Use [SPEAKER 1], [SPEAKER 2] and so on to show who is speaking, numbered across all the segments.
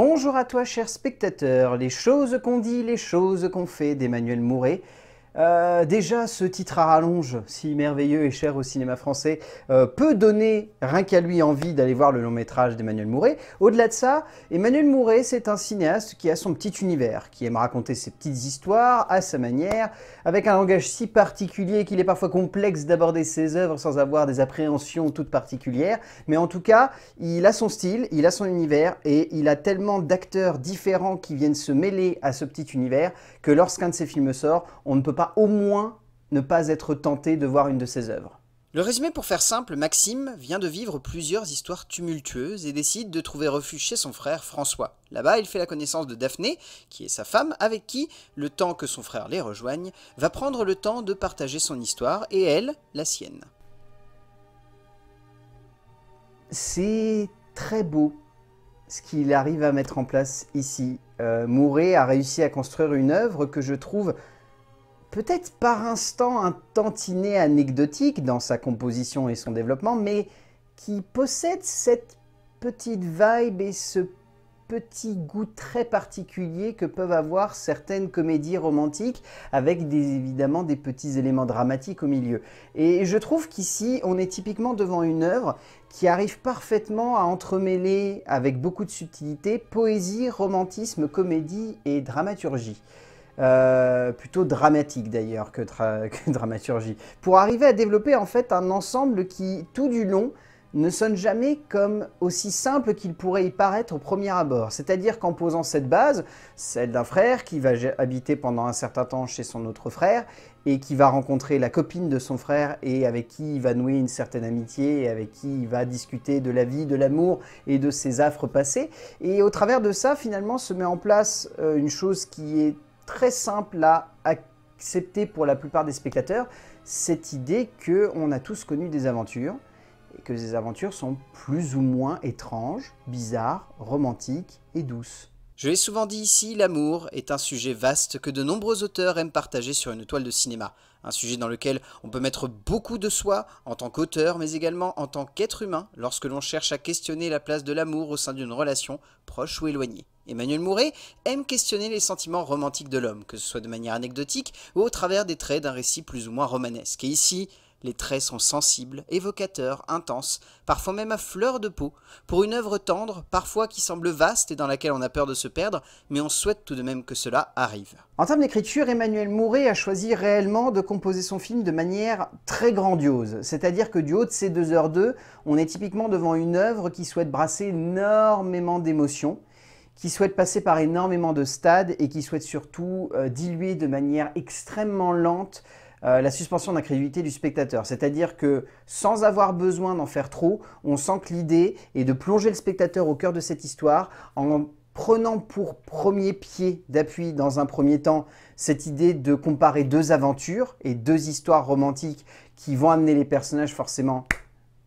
[SPEAKER 1] Bonjour à toi, cher spectateur. Les choses qu'on dit, les choses qu'on fait d'Emmanuel Mouret euh, déjà, ce titre à rallonge, si merveilleux et cher au cinéma français, euh, peut donner, rien qu'à lui, envie d'aller voir le long métrage d'Emmanuel Mouret. Au-delà de ça, Emmanuel Mouret, c'est un cinéaste qui a son petit univers, qui aime raconter ses petites histoires à sa manière, avec un langage si particulier qu'il est parfois complexe d'aborder ses œuvres sans avoir des appréhensions toutes particulières. Mais en tout cas, il a son style, il a son univers, et il a tellement d'acteurs différents qui viennent se mêler à ce petit univers que lorsqu'un de ses films sort, on ne peut au moins ne pas être tenté de voir une de ses œuvres. Le résumé pour faire simple, Maxime vient de vivre plusieurs histoires tumultueuses et décide de trouver refuge chez son frère François. Là-bas, il fait la connaissance de Daphné, qui est sa femme, avec qui, le temps que son frère les rejoigne, va prendre le temps de partager son histoire et elle, la sienne. C'est très beau ce qu'il arrive à mettre en place ici. Euh, Mouret a réussi à construire une œuvre que je trouve peut-être par instant un tantinet anecdotique dans sa composition et son développement, mais qui possède cette petite vibe et ce petit goût très particulier que peuvent avoir certaines comédies romantiques avec évidemment des petits éléments dramatiques au milieu. Et je trouve qu'ici, on est typiquement devant une œuvre qui arrive parfaitement à entremêler avec beaucoup de subtilité poésie, romantisme, comédie et dramaturgie. Euh, plutôt dramatique d'ailleurs que, que, dramaturgie, pour arriver à développer en fait un ensemble qui, tout du long, ne sonne jamais comme aussi simple qu'il pourrait y paraître au premier abord. C'est-à-dire qu'en posant cette base, celle d'un frère qui va habiter pendant un certain temps chez son autre frère et qui va rencontrer la copine de son frère et avec qui il va nouer une certaine amitié et avec qui il va discuter de la vie, de l'amour et de ses affres passés. Et au travers de ça, finalement, se met en place euh, une chose qui est très simple à accepter pour la plupart des spectateurs, cette idée qu'on a tous connu des aventures, et que ces aventures sont plus ou moins étranges, bizarres, romantiques et douces. Je l'ai souvent dit ici, l'amour est un sujet vaste que de nombreux auteurs aiment partager sur une toile de cinéma. Un sujet dans lequel on peut mettre beaucoup de soi en tant qu'auteur, mais également en tant qu'être humain, lorsque l'on cherche à questionner la place de l'amour au sein d'une relation, proche ou éloignée. Emmanuel Mouret aime questionner les sentiments romantiques de l'homme, que ce soit de manière anecdotique ou au travers des traits d'un récit plus ou moins romanesque. Et ici, les traits sont sensibles, évocateurs, intenses, parfois même à fleur de peau, pour une œuvre tendre, parfois qui semble vaste et dans laquelle on a peur de se perdre, mais on souhaite tout de même que cela arrive. En termes d'écriture, Emmanuel Mouret a choisi réellement de composer son film de manière très grandiose, c'est-à-dire que du haut de ces 2h02, on est typiquement devant une œuvre qui souhaite brasser énormément d'émotions, qui souhaite passer par énormément de stades et qui souhaite surtout euh, diluer de manière extrêmement lente euh, la suspension d'incrédulité du spectateur. C'est-à-dire que sans avoir besoin d'en faire trop, on sent que l'idée est de plonger le spectateur au cœur de cette histoire en prenant pour premier pied d'appui dans un premier temps cette idée de comparer deux aventures et deux histoires romantiques qui vont amener les personnages forcément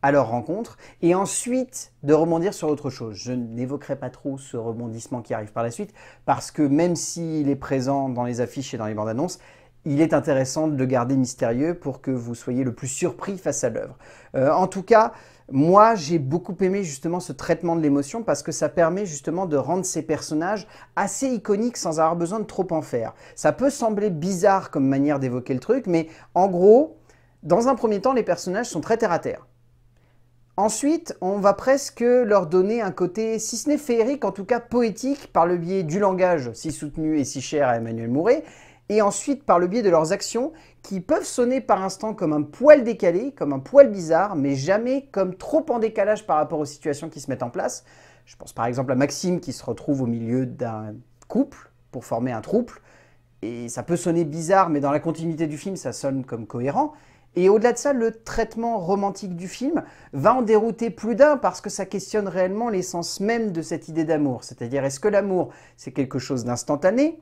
[SPEAKER 1] à leur rencontre, et ensuite de rebondir sur autre chose. Je n'évoquerai pas trop ce rebondissement qui arrive par la suite, parce que même s'il est présent dans les affiches et dans les bandes annonces, il est intéressant de le garder mystérieux pour que vous soyez le plus surpris face à l'œuvre. Euh, en tout cas, moi, j'ai beaucoup aimé justement ce traitement de l'émotion parce que ça permet justement de rendre ces personnages assez iconiques sans avoir besoin de trop en faire. Ça peut sembler bizarre comme manière d'évoquer le truc, mais en gros, dans un premier temps, les personnages sont très terre-à-terre. terre à terre Ensuite, on va presque leur donner un côté, si ce n'est féerique, en tout cas poétique, par le biais du langage si soutenu et si cher à Emmanuel Mouret, et ensuite par le biais de leurs actions qui peuvent sonner par instant comme un poil décalé, comme un poil bizarre, mais jamais comme trop en décalage par rapport aux situations qui se mettent en place. Je pense par exemple à Maxime qui se retrouve au milieu d'un couple pour former un trouble, et ça peut sonner bizarre, mais dans la continuité du film, ça sonne comme cohérent. Et au-delà de ça, le traitement romantique du film va en dérouter plus d'un parce que ça questionne réellement l'essence même de cette idée d'amour. C'est-à-dire, est-ce que l'amour, c'est quelque chose d'instantané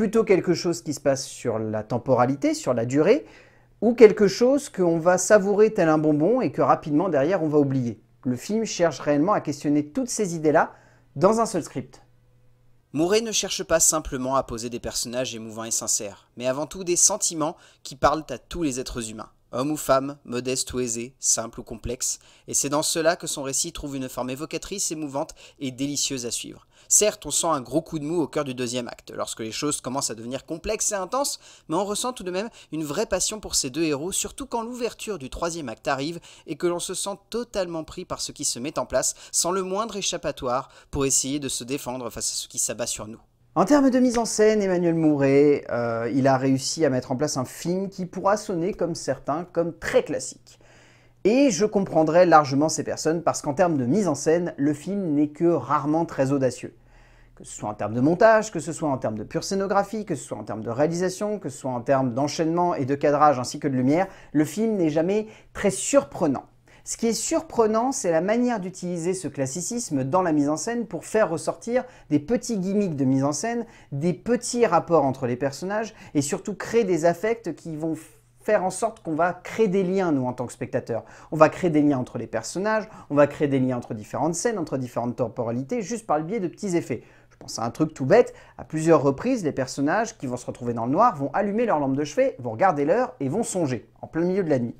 [SPEAKER 1] plutôt quelque chose qui se passe sur la temporalité, sur la durée, ou quelque chose qu'on va savourer tel un bonbon et que rapidement derrière on va oublier. Le film cherche réellement à questionner toutes ces idées-là dans un seul script. Mouret ne cherche pas simplement à poser des personnages émouvants et sincères, mais avant tout des sentiments qui parlent à tous les êtres humains homme ou femme, modeste ou aisé, simple ou complexe, et c'est dans cela que son récit trouve une forme évocatrice, émouvante et délicieuse à suivre. Certes, on sent un gros coup de mou au cœur du deuxième acte, lorsque les choses commencent à devenir complexes et intenses, mais on ressent tout de même une vraie passion pour ces deux héros, surtout quand l'ouverture du troisième acte arrive et que l'on se sent totalement pris par ce qui se met en place, sans le moindre échappatoire, pour essayer de se défendre face à ce qui s'abat sur nous. En termes de mise en scène, Emmanuel Mouret, euh, il a réussi à mettre en place un film qui pourra sonner comme certains, comme très classique. Et je comprendrai largement ces personnes parce qu'en termes de mise en scène, le film n'est que rarement très audacieux. Que ce soit en termes de montage, que ce soit en termes de pure scénographie, que ce soit en termes de réalisation, que ce soit en termes d'enchaînement et de cadrage ainsi que de lumière, le film n'est jamais très surprenant. Ce qui est surprenant, c'est la manière d'utiliser ce classicisme dans la mise en scène pour faire ressortir des petits gimmicks de mise en scène, des petits rapports entre les personnages et surtout créer des affects qui vont faire en sorte qu'on va créer des liens, nous, en tant que spectateurs. On va créer des liens entre les personnages, on va créer des liens entre différentes scènes, entre différentes temporalités, juste par le biais de petits effets. Je pense à un truc tout bête, à plusieurs reprises, les personnages qui vont se retrouver dans le noir vont allumer leur lampe de chevet, vont regarder l'heure et vont songer, en plein milieu de la nuit.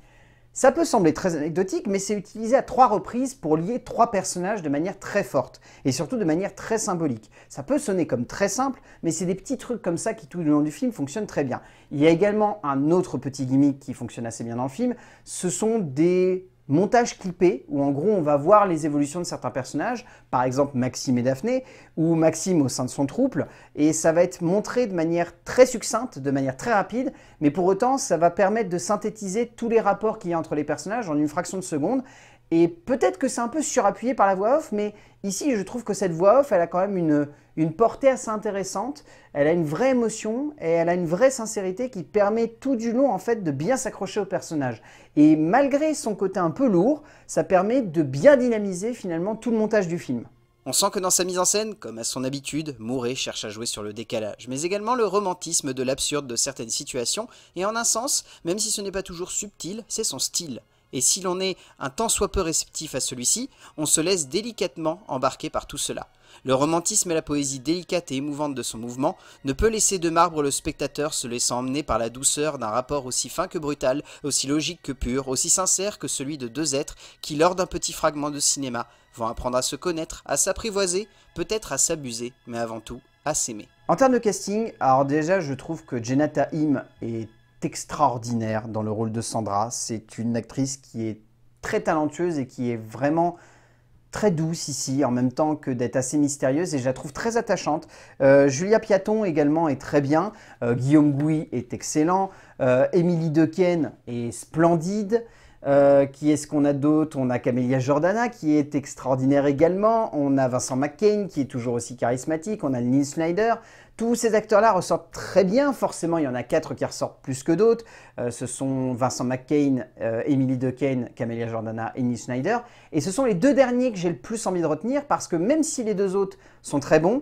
[SPEAKER 1] Ça peut sembler très anecdotique, mais c'est utilisé à trois reprises pour lier trois personnages de manière très forte, et surtout de manière très symbolique. Ça peut sonner comme très simple, mais c'est des petits trucs comme ça qui tout le long du film fonctionnent très bien. Il y a également un autre petit gimmick qui fonctionne assez bien dans le film, ce sont des montage clippé où en gros on va voir les évolutions de certains personnages, par exemple Maxime et Daphné, ou Maxime au sein de son trouble, et ça va être montré de manière très succincte, de manière très rapide, mais pour autant ça va permettre de synthétiser tous les rapports qu'il y a entre les personnages en une fraction de seconde, et peut-être que c'est un peu surappuyé par la voix off, mais ici je trouve que cette voix off elle a quand même une, une portée assez intéressante, elle a une vraie émotion et elle a une vraie sincérité qui permet tout du long en fait de bien s'accrocher au personnage. Et malgré son côté un peu lourd, ça permet de bien dynamiser finalement tout le montage du film. On sent que dans sa mise en scène, comme à son habitude, Mouret cherche à jouer sur le décalage, mais également le romantisme de l'absurde de certaines situations, et en un sens, même si ce n'est pas toujours subtil, c'est son style et si l'on est un tant soit peu réceptif à celui-ci, on se laisse délicatement embarquer par tout cela. Le romantisme et la poésie délicate et émouvante de son mouvement ne peut laisser de marbre le spectateur se laissant emmener par la douceur d'un rapport aussi fin que brutal, aussi logique que pur, aussi sincère que celui de deux êtres qui, lors d'un petit fragment de cinéma, vont apprendre à se connaître, à s'apprivoiser, peut-être à s'abuser, mais avant tout à s'aimer. En termes de casting, alors déjà je trouve que jenata Im est extraordinaire dans le rôle de Sandra. C'est une actrice qui est très talentueuse et qui est vraiment très douce ici, en même temps que d'être assez mystérieuse, et je la trouve très attachante. Euh, Julia Piaton également est très bien, euh, Guillaume Gouy est excellent, euh, Émilie euh, Dequesne est splendide, euh, qui est-ce qu'on a d'autre On a Camélia Jordana qui est extraordinaire également. On a Vincent McCain qui est toujours aussi charismatique. On a Neil Snyder. Tous ces acteurs-là ressortent très bien. Forcément, il y en a quatre qui ressortent plus que d'autres. Euh, ce sont Vincent McCain, Émilie euh, Emily kane Camélia Jordana et Neil Snyder. Et ce sont les deux derniers que j'ai le plus envie de retenir parce que même si les deux autres sont très bons,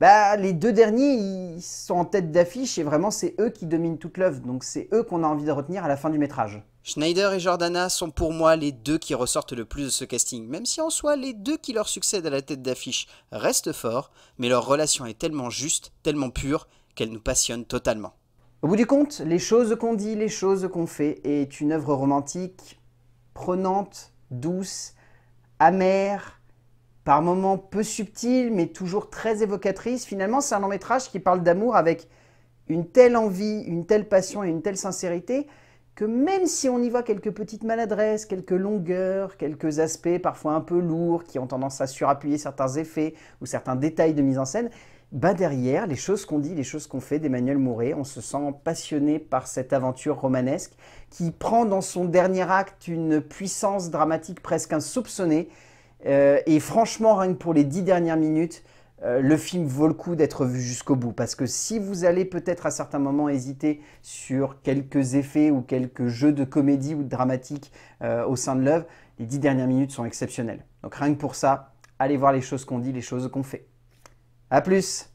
[SPEAKER 1] bah, les deux derniers, ils sont en tête d'affiche et vraiment c'est eux qui dominent toute l'œuvre, donc c'est eux qu'on a envie de retenir à la fin du métrage. Schneider et Jordana sont pour moi les deux qui ressortent le plus de ce casting, même si en soi les deux qui leur succèdent à la tête d'affiche restent forts, mais leur relation est tellement juste, tellement pure, qu'elle nous passionne totalement. Au bout du compte, les choses qu'on dit, les choses qu'on fait est une œuvre romantique, prenante, douce, amère, par moments peu subtils, mais toujours très évocatrice. Finalement, c'est un long métrage qui parle d'amour avec une telle envie, une telle passion et une telle sincérité que même si on y voit quelques petites maladresses, quelques longueurs, quelques aspects parfois un peu lourds qui ont tendance à surappuyer certains effets ou certains détails de mise en scène, ben derrière, les choses qu'on dit, les choses qu'on fait d'Emmanuel Mouret, on se sent passionné par cette aventure romanesque qui prend dans son dernier acte une puissance dramatique presque insoupçonnée euh, et franchement, rien que pour les dix dernières minutes, euh, le film vaut le coup d'être vu jusqu'au bout. Parce que si vous allez peut-être à certains moments hésiter sur quelques effets ou quelques jeux de comédie ou de dramatique euh, au sein de l'œuvre, les dix dernières minutes sont exceptionnelles. Donc rien que pour ça, allez voir les choses qu'on dit, les choses qu'on fait. A plus